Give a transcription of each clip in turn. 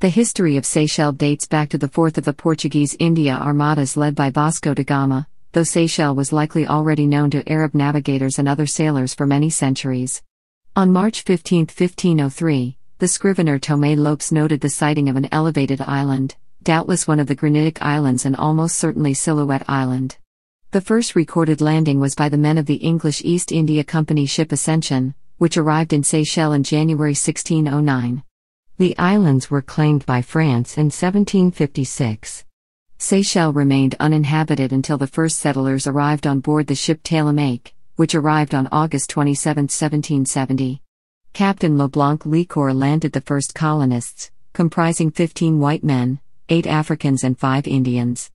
The history of Seychelles dates back to the fourth of the Portuguese India armadas led by Vasco da Gama, though Seychelles was likely already known to Arab navigators and other sailors for many centuries. On March 15, 1503, the scrivener Tomé Lopes noted the sighting of an elevated island, doubtless one of the Granitic Islands and almost certainly Silhouette Island. The first recorded landing was by the men of the English East India Company ship Ascension, which arrived in Seychelles in January 1609. The islands were claimed by France in 1756. Seychelles remained uninhabited until the first settlers arrived on board the ship Talamake, which arrived on August 27, 1770. Captain Leblanc Licor landed the first colonists, comprising 15 white men, 8 Africans, and 5 Indians.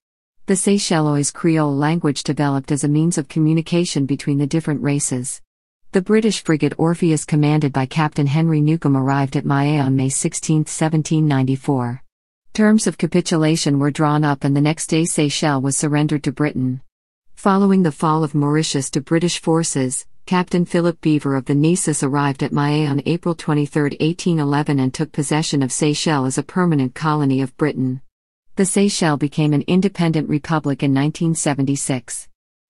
The Seychellois Creole language developed as a means of communication between the different races. The British frigate Orpheus, commanded by Captain Henry Newcomb, arrived at Maye on May 16, 1794. Terms of capitulation were drawn up, and the next day Seychelles was surrendered to Britain. Following the fall of Mauritius to British forces, Captain Philip Beaver of the Nisus arrived at Maye on April 23, 1811, and took possession of Seychelles as a permanent colony of Britain. The Seychelles became an independent republic in 1976.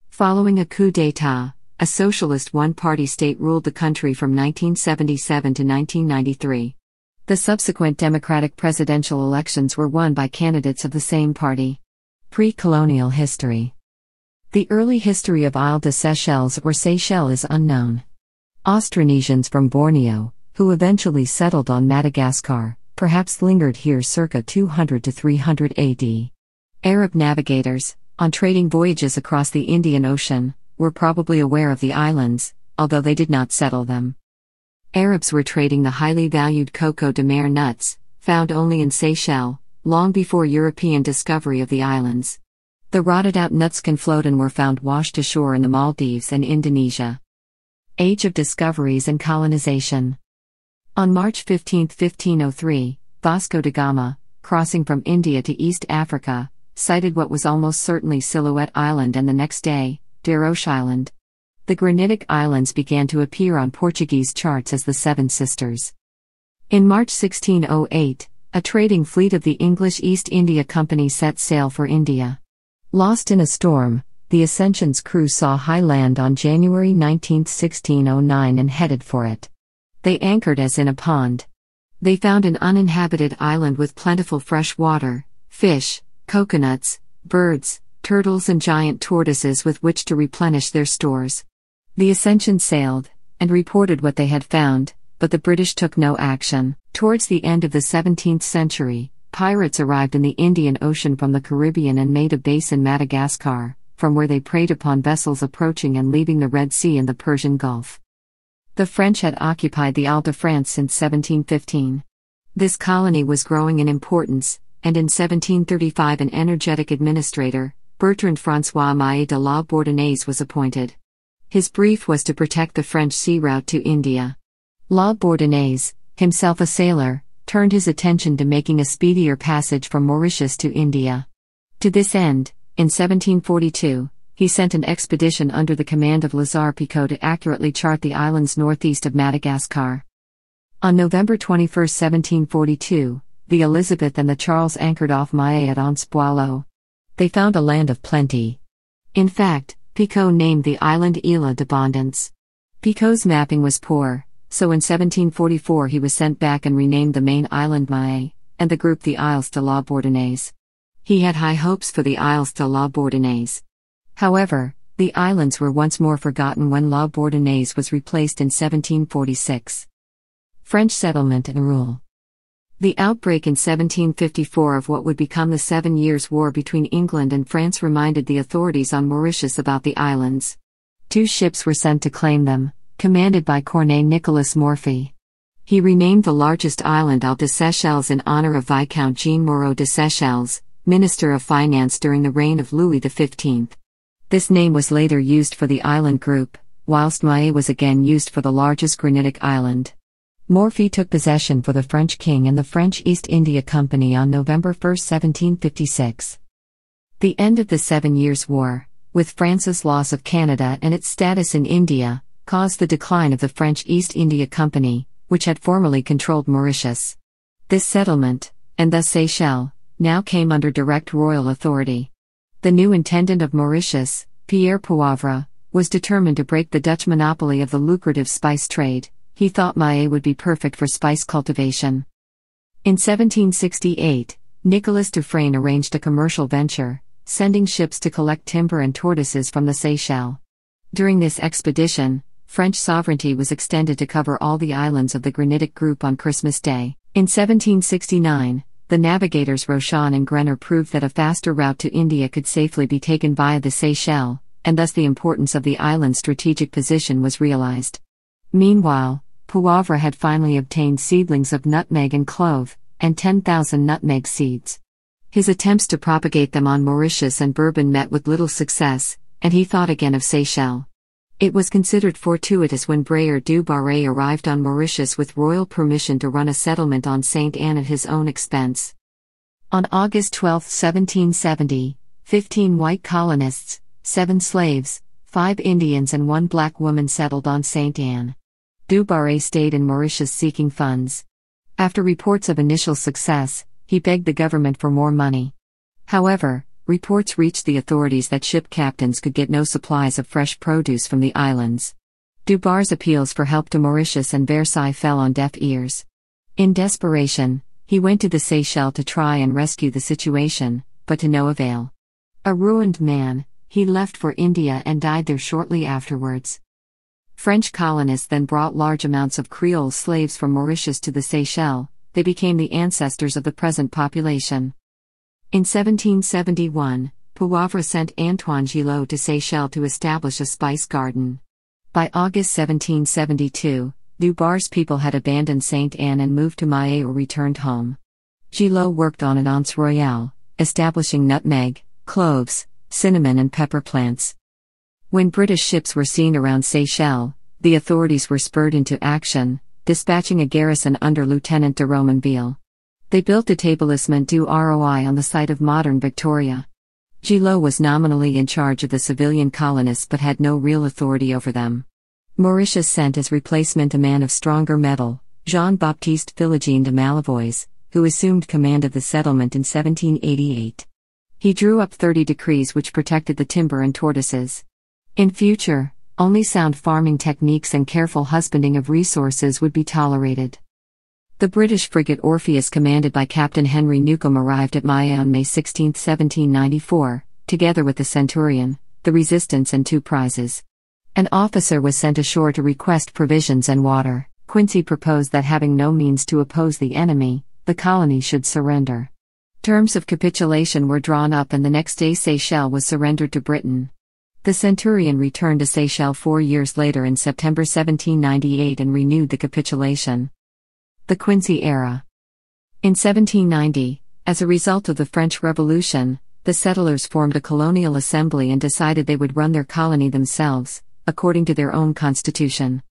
Following a coup d'état, a socialist one party state ruled the country from 1977 to 1993. The subsequent Democratic presidential elections were won by candidates of the same party. Pre colonial history The early history of Isle de Seychelles or Seychelles is unknown. Austronesians from Borneo, who eventually settled on Madagascar, perhaps lingered here circa 200 to 300 AD. Arab navigators, on trading voyages across the Indian Ocean, were probably aware of the islands, although they did not settle them. Arabs were trading the highly valued Coco de Mer nuts, found only in Seychelles, long before European discovery of the islands. The rotted out nuts can float and were found washed ashore in the Maldives and Indonesia. Age of Discoveries and Colonization On March 15, 1503, Vasco da Gama, crossing from India to East Africa, sighted what was almost certainly Silhouette Island and the next day, Daroche Island. The granitic islands began to appear on Portuguese charts as the Seven Sisters. In March 1608, a trading fleet of the English East India Company set sail for India. Lost in a storm, the Ascension's crew saw high land on January 19, 1609 and headed for it. They anchored as in a pond. They found an uninhabited island with plentiful fresh water, fish, coconuts, birds, turtles, and giant tortoises with which to replenish their stores. The Ascension sailed, and reported what they had found, but the British took no action. Towards the end of the 17th century, pirates arrived in the Indian Ocean from the Caribbean and made a base in Madagascar, from where they preyed upon vessels approaching and leaving the Red Sea and the Persian Gulf. The French had occupied the Ile de France since 1715. This colony was growing in importance, and in 1735 an energetic administrator, Bertrand Francois Mahe de la Bourdonnais was appointed. His brief was to protect the French sea route to India. La Bourdonnais, himself a sailor, turned his attention to making a speedier passage from Mauritius to India. To this end, in 1742, he sent an expedition under the command of Lazare Picot to accurately chart the islands northeast of Madagascar. On November 21, 1742, the Elizabeth and the Charles anchored off Mahe at Anse Boileau they found a land of plenty. In fact, Picot named the island Isla d'Abondance. Picot's mapping was poor, so in 1744 he was sent back and renamed the main island Maé, and the group the Isles de la Bourdonnais. He had high hopes for the Isles de la Bourdonnais. However, the islands were once more forgotten when La Bourdonnais was replaced in 1746. French settlement and rule. The outbreak in 1754 of what would become the Seven Years' War between England and France reminded the authorities on Mauritius about the islands. Two ships were sent to claim them, commanded by Cornet Nicholas Morphy. He renamed the largest island Ile de Seychelles in honor of Viscount Jean Moreau de Seychelles, Minister of Finance during the reign of Louis XV. This name was later used for the island group, whilst Maé was again used for the largest granitic island. Morphy took possession for the French king and the French East India Company on November 1, 1756. The end of the Seven Years' War, with France's loss of Canada and its status in India, caused the decline of the French East India Company, which had formerly controlled Mauritius. This settlement, and thus Seychelles, now came under direct royal authority. The new intendant of Mauritius, Pierre Poivre, was determined to break the Dutch monopoly of the lucrative spice trade, he thought Maillet would be perfect for spice cultivation. In 1768, Nicolas Dufresne arranged a commercial venture, sending ships to collect timber and tortoises from the Seychelles. During this expedition, French sovereignty was extended to cover all the islands of the granitic group on Christmas Day. In 1769, the navigators Rochon and Grenner proved that a faster route to India could safely be taken via the Seychelles, and thus the importance of the island's strategic position was realized. Meanwhile, Poivre had finally obtained seedlings of nutmeg and clove, and 10,000 nutmeg seeds. His attempts to propagate them on Mauritius and Bourbon met with little success, and he thought again of Seychelles. It was considered fortuitous when Breyer du Barre arrived on Mauritius with royal permission to run a settlement on St. Anne at his own expense. On August 12, 1770, 15 white colonists, 7 slaves, 5 Indians, and 1 black woman settled on St. Anne. Dubare stayed in Mauritius seeking funds. After reports of initial success, he begged the government for more money. However, reports reached the authorities that ship captains could get no supplies of fresh produce from the islands. Dubar's appeals for help to Mauritius and Versailles fell on deaf ears. In desperation, he went to the Seychelles to try and rescue the situation, but to no avail. A ruined man, he left for India and died there shortly afterwards. French colonists then brought large amounts of Creole slaves from Mauritius to the Seychelles, they became the ancestors of the present population. In 1771, Poivre sent Antoine Gillot to Seychelles to establish a spice garden. By August 1772, Dubar's people had abandoned Saint Anne and moved to Maye or returned home. Gillot worked on an Anse Royale, establishing nutmeg, cloves, cinnamon, and pepper plants. When British ships were seen around Seychelles, the authorities were spurred into action, dispatching a garrison under Lieutenant de Romanville. They built the Etablissement du ROI on the site of modern Victoria. Gilot was nominally in charge of the civilian colonists but had no real authority over them. Mauritius sent as replacement a man of stronger metal, Jean Baptiste Philogene de Malavois, who assumed command of the settlement in 1788. He drew up 30 decrees which protected the timber and tortoises. In future, only sound farming techniques and careful husbanding of resources would be tolerated. The British frigate Orpheus, commanded by Captain Henry Newcomb, arrived at Maya on May 16, 1794, together with the Centurion, the Resistance, and two prizes. An officer was sent ashore to request provisions and water. Quincy proposed that having no means to oppose the enemy, the colony should surrender. Terms of capitulation were drawn up, and the next day Seychelles was surrendered to Britain. The centurion returned to Seychelles four years later in September 1798 and renewed the capitulation. The Quincy Era In 1790, as a result of the French Revolution, the settlers formed a colonial assembly and decided they would run their colony themselves, according to their own constitution.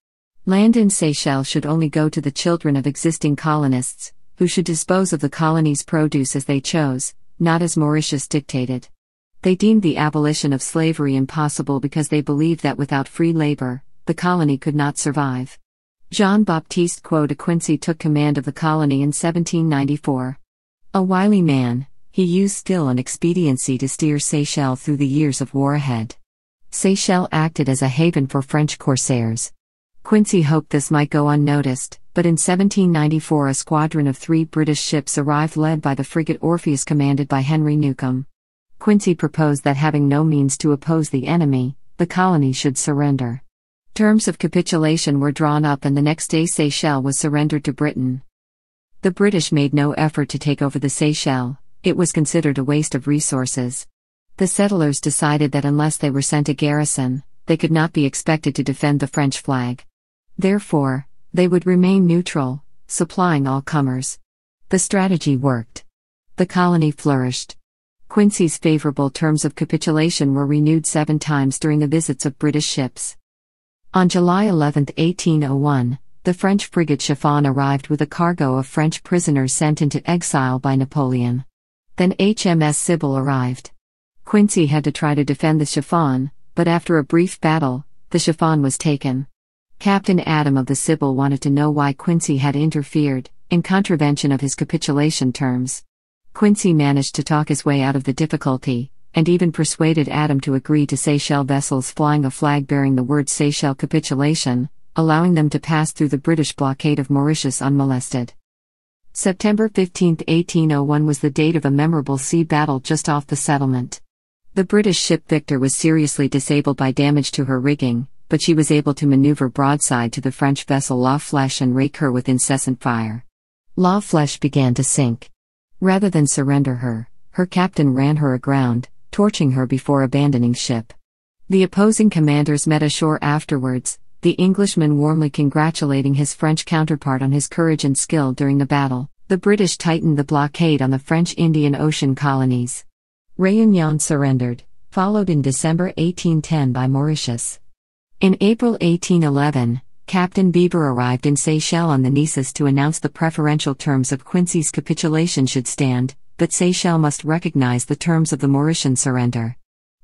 Land in Seychelles should only go to the children of existing colonists, who should dispose of the colony's produce as they chose, not as Mauritius dictated. They deemed the abolition of slavery impossible because they believed that without free labor, the colony could not survive. Jean Baptiste Quo de took command of the colony in 1794. A wily man, he used skill and expediency to steer Seychelles through the years of war ahead. Seychelles acted as a haven for French corsairs. Quincy hoped this might go unnoticed, but in 1794 a squadron of three British ships arrived led by the frigate Orpheus commanded by Henry Newcomb. Quincy proposed that having no means to oppose the enemy, the colony should surrender. Terms of capitulation were drawn up, and the next day Seychelles was surrendered to Britain. The British made no effort to take over the Seychelles, it was considered a waste of resources. The settlers decided that unless they were sent a garrison, they could not be expected to defend the French flag. Therefore, they would remain neutral, supplying all comers. The strategy worked. The colony flourished. Quincy's favorable terms of capitulation were renewed seven times during the visits of British ships. On July 11, 1801, the French frigate Chiffon arrived with a cargo of French prisoners sent into exile by Napoleon. Then HMS Sybil arrived. Quincy had to try to defend the Chiffon, but after a brief battle, the Chiffon was taken. Captain Adam of the Sybil wanted to know why Quincy had interfered, in contravention of his capitulation terms. Quincy managed to talk his way out of the difficulty, and even persuaded Adam to agree to Seychelles vessels flying a flag bearing the word Seychelles capitulation, allowing them to pass through the British blockade of Mauritius unmolested. September 15, 1801 was the date of a memorable sea battle just off the settlement. The British ship Victor was seriously disabled by damage to her rigging, but she was able to maneuver broadside to the French vessel La Flèche and rake her with incessant fire. La Flèche began to sink. Rather than surrender her, her captain ran her aground, torching her before abandoning ship. The opposing commanders met ashore afterwards, the Englishman warmly congratulating his French counterpart on his courage and skill during the battle. The British tightened the blockade on the French Indian Ocean colonies. Réunion surrendered, followed in December 1810 by Mauritius. In April 1811, Captain Bieber arrived in Seychelles on the Nisus to announce the preferential terms of Quincy's capitulation should stand, but Seychelles must recognize the terms of the Mauritian surrender.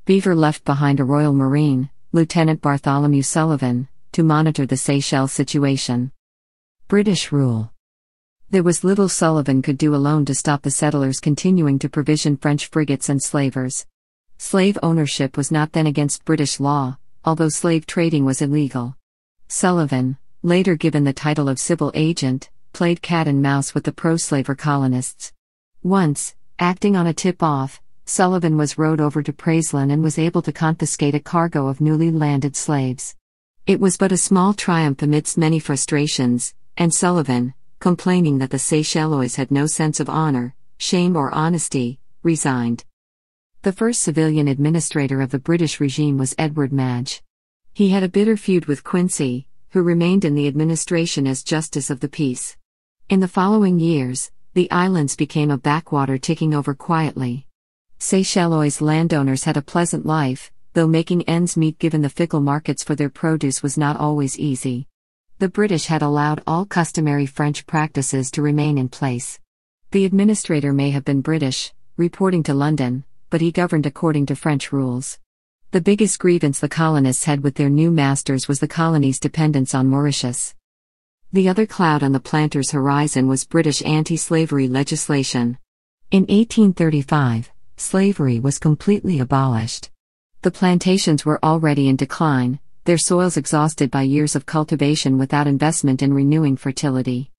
Beaver left behind a Royal Marine, Lieutenant Bartholomew Sullivan, to monitor the Seychelles situation. British rule. There was little Sullivan could do alone to stop the settlers continuing to provision French frigates and slavers. Slave ownership was not then against British law, although slave trading was illegal. Sullivan, later given the title of civil agent, played cat and mouse with the pro slaver colonists. Once, acting on a tip off, Sullivan was rowed over to Praisland and was able to confiscate a cargo of newly landed slaves. It was but a small triumph amidst many frustrations, and Sullivan, complaining that the Seychellois had no sense of honor, shame, or honesty, resigned. The first civilian administrator of the British regime was Edward Madge. He had a bitter feud with Quincy, who remained in the administration as Justice of the Peace. In the following years, the islands became a backwater ticking over quietly. Seychellois landowners had a pleasant life, though making ends meet given the fickle markets for their produce was not always easy. The British had allowed all customary French practices to remain in place. The administrator may have been British, reporting to London, but he governed according to French rules. The biggest grievance the colonists had with their new masters was the colony's dependence on Mauritius. The other cloud on the planters' horizon was British anti slavery legislation. In 1835, slavery was completely abolished. The plantations were already in decline, their soils exhausted by years of cultivation without investment in renewing fertility.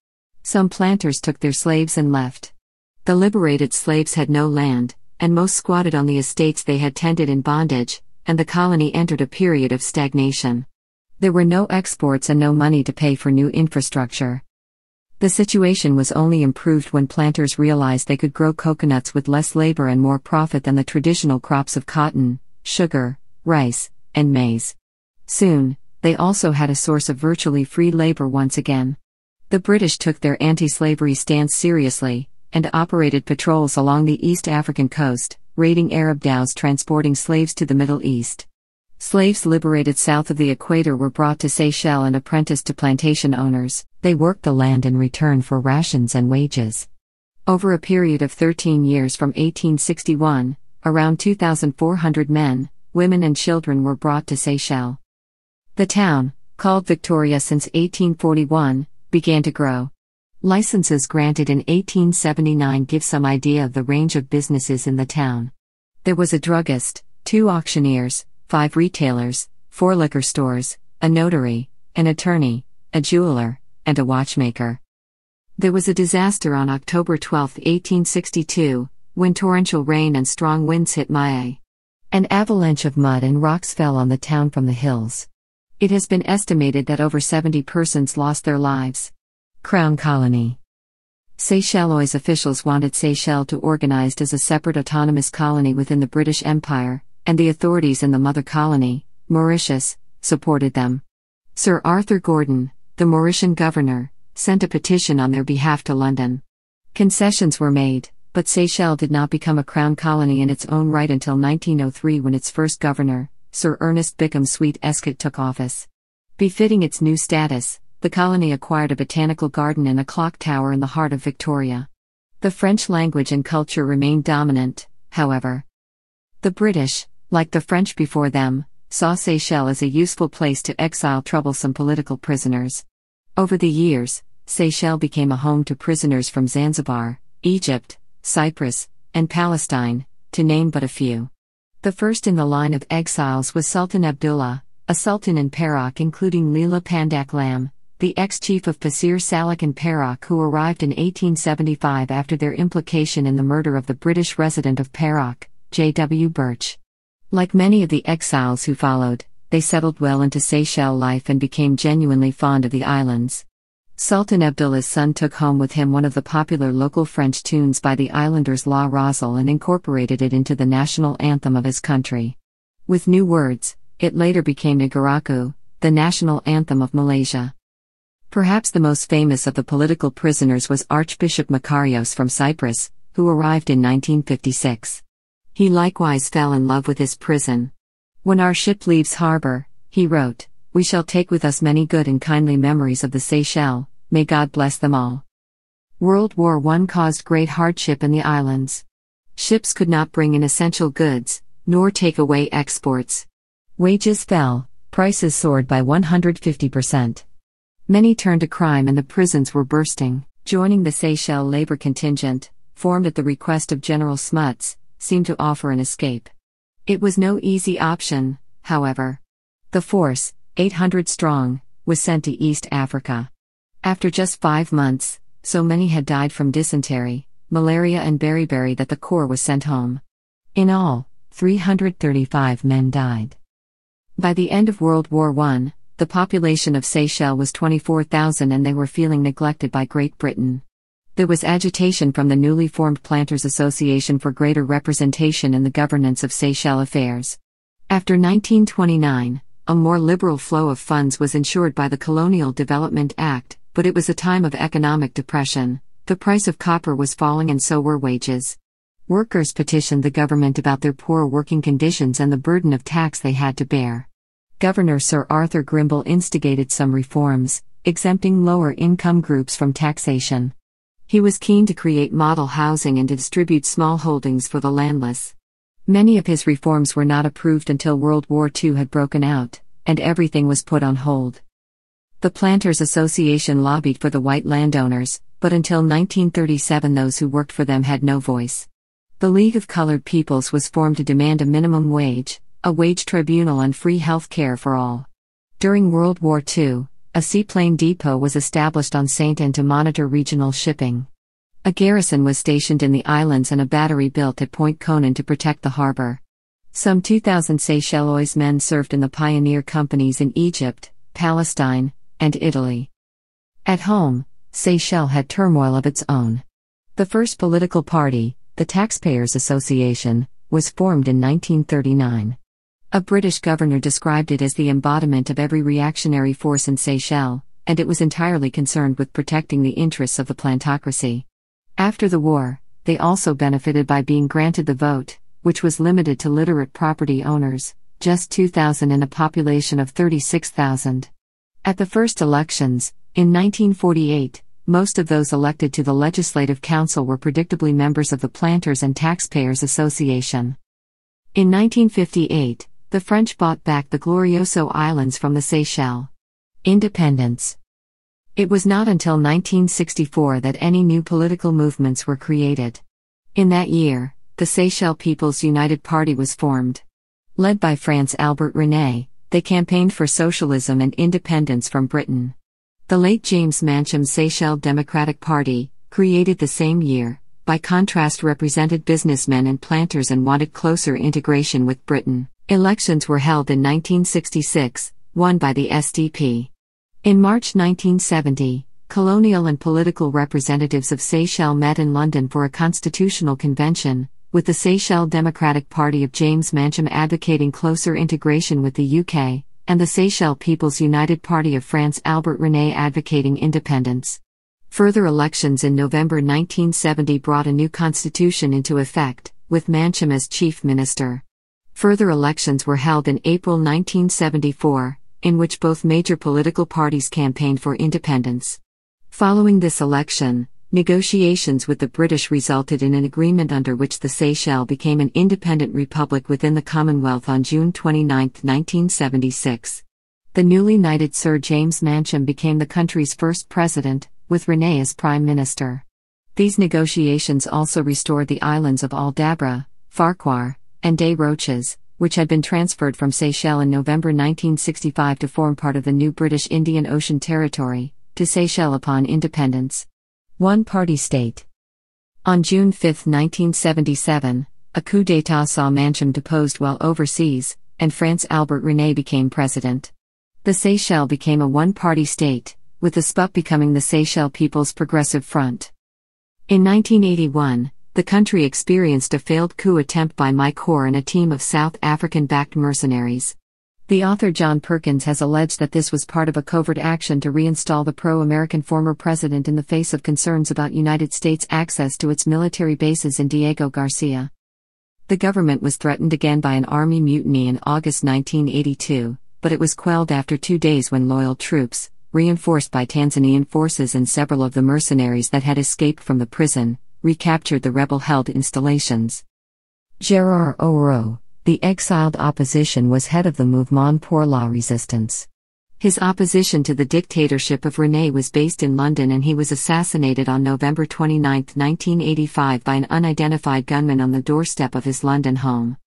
Some planters took their slaves and left. The liberated slaves had no land, and most squatted on the estates they had tended in bondage, and the colony entered a period of stagnation. There were no exports and no money to pay for new infrastructure. The situation was only improved when planters realized they could grow coconuts with less labor and more profit than the traditional crops of cotton, sugar, rice, and maize. Soon, they also had a source of virtually free labor once again. The British took their anti slavery stance seriously, and operated patrols along the East African coast, raiding Arab dhows transporting slaves to the Middle East. Slaves liberated south of the equator were brought to Seychelles and apprenticed to plantation owners. They worked the land in return for rations and wages. Over a period of 13 years from 1861, around 2,400 men, women, and children were brought to Seychelles. The town, called Victoria since 1841, began to grow. Licenses granted in 1879 give some idea of the range of businesses in the town. There was a druggist, two auctioneers, five retailers, four liquor stores, a notary, an attorney, a jeweler, and a watchmaker. There was a disaster on October 12, 1862, when torrential rain and strong winds hit Maye. An avalanche of mud and rocks fell on the town from the hills. It has been estimated that over 70 persons lost their lives. Crown Colony Seychellois officials wanted Seychelles to organized as a separate autonomous colony within the British Empire, and the authorities in the mother colony, Mauritius, supported them. Sir Arthur Gordon, the Mauritian governor, sent a petition on their behalf to London. Concessions were made, but Seychelles did not become a crown colony in its own right until 1903 when its first governor, Sir Ernest Bickham Sweet Escott took office. Befitting its new status, the colony acquired a botanical garden and a clock tower in the heart of Victoria. The French language and culture remained dominant, however. The British, like the French before them, saw Seychelles as a useful place to exile troublesome political prisoners. Over the years, Seychelles became a home to prisoners from Zanzibar, Egypt, Cyprus, and Palestine, to name but a few. The first in the line of exiles was Sultan Abdullah, a sultan in Perak including Lila Pandak Lam, the ex chief of Pasir Salak and Perak, who arrived in 1875 after their implication in the murder of the British resident of Perak, J.W. Birch. Like many of the exiles who followed, they settled well into Seychelles life and became genuinely fond of the islands. Sultan Abdullah's son took home with him one of the popular local French tunes by the islanders La Rosal and incorporated it into the national anthem of his country. With new words, it later became Nigaraku, the national anthem of Malaysia. Perhaps the most famous of the political prisoners was Archbishop Makarios from Cyprus, who arrived in 1956. He likewise fell in love with his prison. When our ship leaves harbor, he wrote, we shall take with us many good and kindly memories of the Seychelles, may God bless them all. World War I caused great hardship in the islands. Ships could not bring in essential goods, nor take away exports. Wages fell, prices soared by 150%. Many turned to crime and the prisons were bursting. Joining the Seychelles labor contingent, formed at the request of General Smuts, seemed to offer an escape. It was no easy option, however. The force, 800 strong, was sent to East Africa. After just five months, so many had died from dysentery, malaria, and beriberi that the Corps was sent home. In all, 335 men died. By the end of World War I, the population of Seychelles was 24,000 and they were feeling neglected by Great Britain. There was agitation from the newly formed Planters Association for greater representation in the governance of Seychelles affairs. After 1929, a more liberal flow of funds was ensured by the Colonial Development Act, but it was a time of economic depression. The price of copper was falling and so were wages. Workers petitioned the government about their poor working conditions and the burden of tax they had to bear. Governor Sir Arthur Grimble instigated some reforms, exempting lower income groups from taxation. He was keen to create model housing and to distribute small holdings for the landless. Many of his reforms were not approved until World War II had broken out, and everything was put on hold. The Planters Association lobbied for the white landowners, but until 1937 those who worked for them had no voice. The League of Colored Peoples was formed to demand a minimum wage, a wage tribunal and free health care for all. During World War II, a seaplane depot was established on St. Anne to monitor regional shipping. A garrison was stationed in the islands and a battery built at Point Conan to protect the harbor. Some 2,000 Seychellois men served in the pioneer companies in Egypt, Palestine, and Italy. At home, Seychelles had turmoil of its own. The first political party, the Taxpayers Association, was formed in 1939. A British governor described it as the embodiment of every reactionary force in Seychelles, and it was entirely concerned with protecting the interests of the plantocracy. After the war, they also benefited by being granted the vote, which was limited to literate property owners, just 2,000 in a population of 36,000. At the first elections, in 1948, most of those elected to the Legislative Council were predictably members of the Planters and Taxpayers Association. In 1958, the French bought back the Glorioso Islands from the Seychelles. Independence. It was not until 1964 that any new political movements were created. In that year, the Seychelles People's United Party was formed. Led by France Albert Rene, they campaigned for socialism and independence from Britain. The late James Mancham Seychelles Democratic Party, created the same year, by contrast represented businessmen and planters and wanted closer integration with Britain. Elections were held in 1966, won by the SDP. In March 1970, colonial and political representatives of Seychelles met in London for a constitutional convention, with the Seychelles Democratic Party of James Mancham advocating closer integration with the UK, and the Seychelles People's United Party of France Albert René advocating independence. Further elections in November 1970 brought a new constitution into effect, with Mancham as chief minister. Further elections were held in April 1974, in which both major political parties campaigned for independence. Following this election, negotiations with the British resulted in an agreement under which the Seychelles became an independent republic within the Commonwealth on June 29, 1976. The newly knighted Sir James Mancham became the country's first president, with René as prime minister. These negotiations also restored the islands of Aldabra, Farquhar, and day roaches, which had been transferred from Seychelles in November 1965 to form part of the new British Indian Ocean Territory, to Seychelles upon independence. One party state. On June 5, 1977, a coup d'etat saw Mancham deposed while overseas, and France Albert René became president. The Seychelles became a one party state, with the SPUP becoming the Seychelles People's Progressive Front. In 1981, the country experienced a failed coup attempt by Mike Hoare and a team of South African backed mercenaries. The author John Perkins has alleged that this was part of a covert action to reinstall the pro American former president in the face of concerns about United States access to its military bases in Diego Garcia. The government was threatened again by an army mutiny in August 1982, but it was quelled after two days when loyal troops, reinforced by Tanzanian forces and several of the mercenaries that had escaped from the prison, recaptured the rebel held installations. Gerard Oro, the exiled opposition, was head of the Mouvement pour la Resistance. His opposition to the dictatorship of René was based in London and he was assassinated on November 29, 1985 by an unidentified gunman on the doorstep of his London home.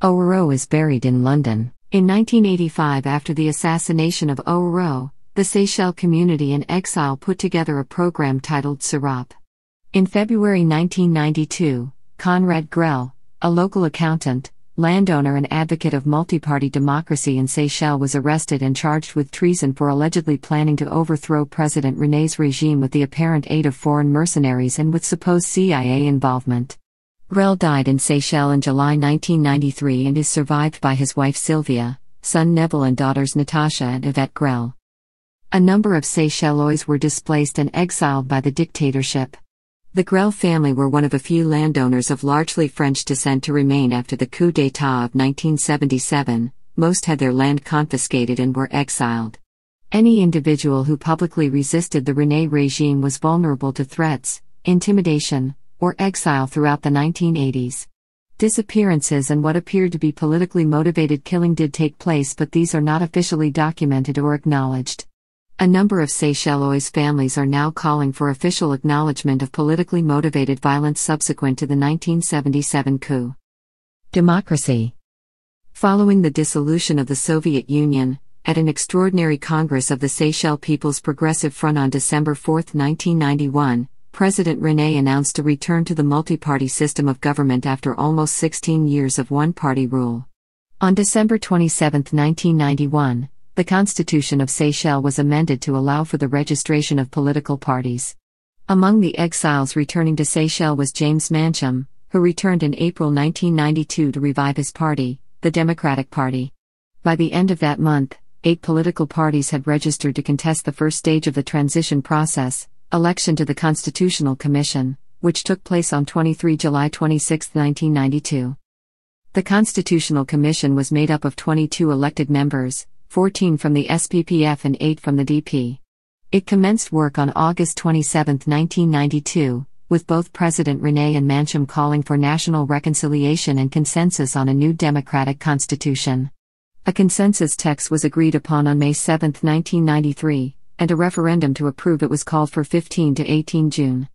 Oro is buried in London. In 1985 after the assassination of Oro, the Seychelles community in exile put together a program titled Sirap. In February 1992, Conrad Grell, a local accountant, landowner, and advocate of multi party democracy in Seychelles, was arrested and charged with treason for allegedly planning to overthrow President René's regime with the apparent aid of foreign mercenaries and with supposed CIA involvement. Grell died in Seychelles in July 1993 and is survived by his wife Sylvia, son Neville, and daughters Natasha and Yvette Grell. A number of Seychellois were displaced and exiled by the dictatorship. The Grell family were one of a few landowners of largely French descent to remain after the coup d'état of 1977, most had their land confiscated and were exiled. Any individual who publicly resisted the Rene regime was vulnerable to threats, intimidation, or exile throughout the 1980s. Disappearances and what appeared to be politically motivated killing did take place, but these are not officially documented or acknowledged. A number of Seychellois families are now calling for official acknowledgement of politically motivated violence subsequent to the 1977 coup. Democracy. Following the dissolution of the Soviet Union, at an extraordinary Congress of the Seychelles People's Progressive Front on December 4, 1991, President René announced a return to the multi party system of government after almost 16 years of one party rule. On December 27, 1991, the Constitution of Seychelles was amended to allow for the registration of political parties. Among the exiles returning to Seychelles was James Mancham, who returned in April 1992 to revive his party, the Democratic Party. By the end of that month, eight political parties had registered to contest the first stage of the transition process election to the Constitutional Commission, which took place on 23 July 26, 1992. The Constitutional Commission was made up of 22 elected members, 14 from the SPPF and 8 from the DP. It commenced work on August 27, 1992, with both President Rene and Mancham calling for national reconciliation and consensus on a new democratic constitution. A consensus text was agreed upon on May 7, 1993, and a referendum to approve it was called for 15 to 18 June.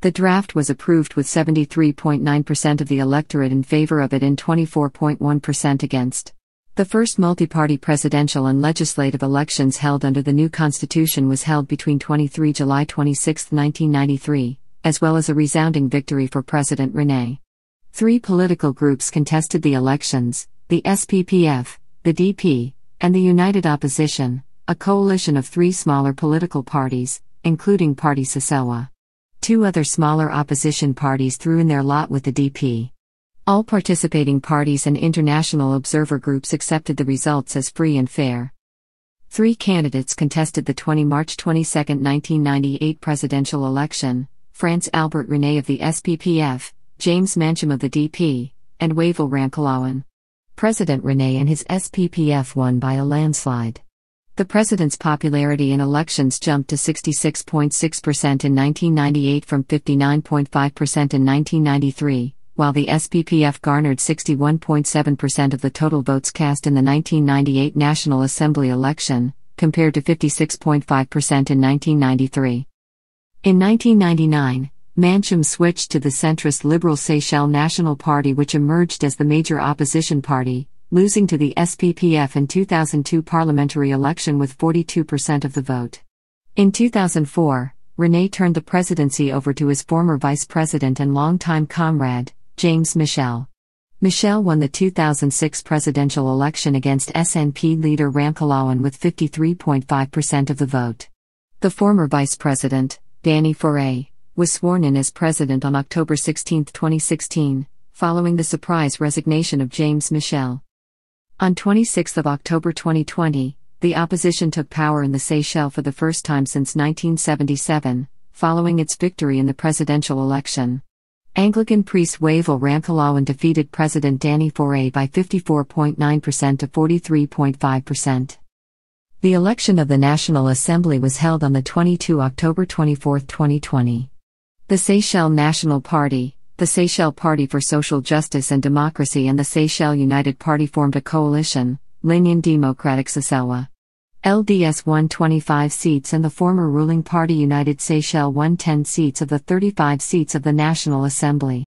The draft was approved with 73.9% of the electorate in favor of it and 24.1% against. The first multi party presidential and legislative elections held under the new Constitution was held between 23 July 26, 1993, as well as a resounding victory for President Rene. Three political groups contested the elections the SPPF, the DP, and the United Opposition, a coalition of three smaller political parties, including Party Sasewa. Two other smaller opposition parties threw in their lot with the DP. All participating parties and international observer groups accepted the results as free and fair. Three candidates contested the 20 March 22, 1998 presidential election France Albert Rene of the SPPF, James Mancham of the DP, and Wavell Rankalawan. President Rene and his SPPF won by a landslide. The president's popularity in elections jumped to 66.6% in 1998 from 59.5% in 1993 while the SPPF garnered 61.7% of the total votes cast in the 1998 National Assembly election, compared to 56.5% in 1993. In 1999, Mancham switched to the centrist Liberal Seychelles National Party, which emerged as the major opposition party, losing to the SPPF in 2002 parliamentary election with 42% of the vote. In 2004, René turned the presidency over to his former vice president and longtime comrade, James Michel. Michel won the 2006 presidential election against SNP leader Ramkalawan with 53.5% of the vote. The former vice president, Danny Foray, was sworn in as president on October 16, 2016, following the surprise resignation of James Michel. On 26 October 2020, the opposition took power in the Seychelles for the first time since 1977, following its victory in the presidential election. Anglican priest Wavell Ramphalawan defeated President Danny Foray by 54.9% to 43.5%. The election of the National Assembly was held on the 22 October 24, 2020. The Seychelles National Party, the Seychelles Party for Social Justice and Democracy and the Seychelles United Party formed a coalition, Linian Democratic Seychelles. LDS 125 seats and the former ruling party United Seychelles 110 seats of the 35 seats of the National Assembly.